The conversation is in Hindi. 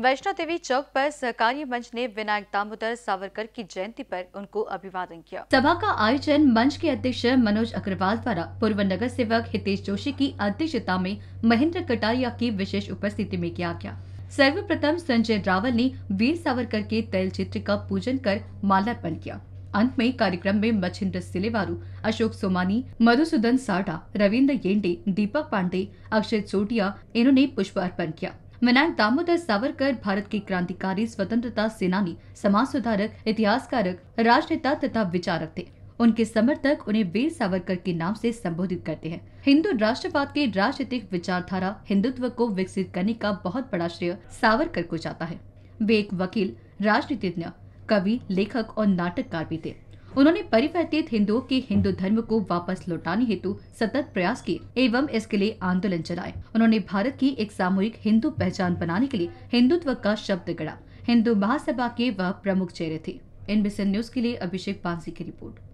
वैष्णो देवी चौक पर सहकारी मंच ने विनायक दामोदर सावरकर की जयंती पर उनको अभिवादन किया सभा का आयोजन मंच के अध्यक्ष मनोज अग्रवाल द्वारा पूर्व नगर सेवक हितेश जोशी की अध्यक्षता में महेंद्र कटारिया की विशेष उपस्थिति में किया गया सर्वप्रथम संजय रावल ने वीर सावरकर के तैल चित्र का पूजन कर माल्यार्पण किया अंत में कार्यक्रम में मच्छिंद्र सिलेवारू अशोक सोमानी मधुसूदन साडा रविन्द्र येंडे दीपक पांडे अक्षय चोटिया इन्होंने पुष्प अर्पण किया विनायक दामोदर सावरकर भारत के क्रांतिकारी स्वतंत्रता सेनानी समाज सुधारक इतिहासकारक राजनेता तथा विचारक थे उनके समर्थक उन्हें वीर सावरकर के नाम से संबोधित करते हैं हिंदू राष्ट्रवाद के राजनीतिक विचारधारा हिंदुत्व को विकसित करने का बहुत बड़ा श्रेय सावरकर को जाता है वे एक वकील राजनीतिज्ञ कवि लेखक और नाटककार भी थे उन्होंने परिवर्तित हिंदुओं के हिंदू धर्म को वापस लौटाने हेतु सतत प्रयास किए एवं इसके लिए आंदोलन चलाए उन्होंने भारत की एक सामूहिक हिंदू पहचान बनाने के लिए हिंदुत्व का शब्द गढ़ा हिंदू महासभा के वह प्रमुख चेहरे थे एनबीसी न्यूज के लिए अभिषेक पांसी की रिपोर्ट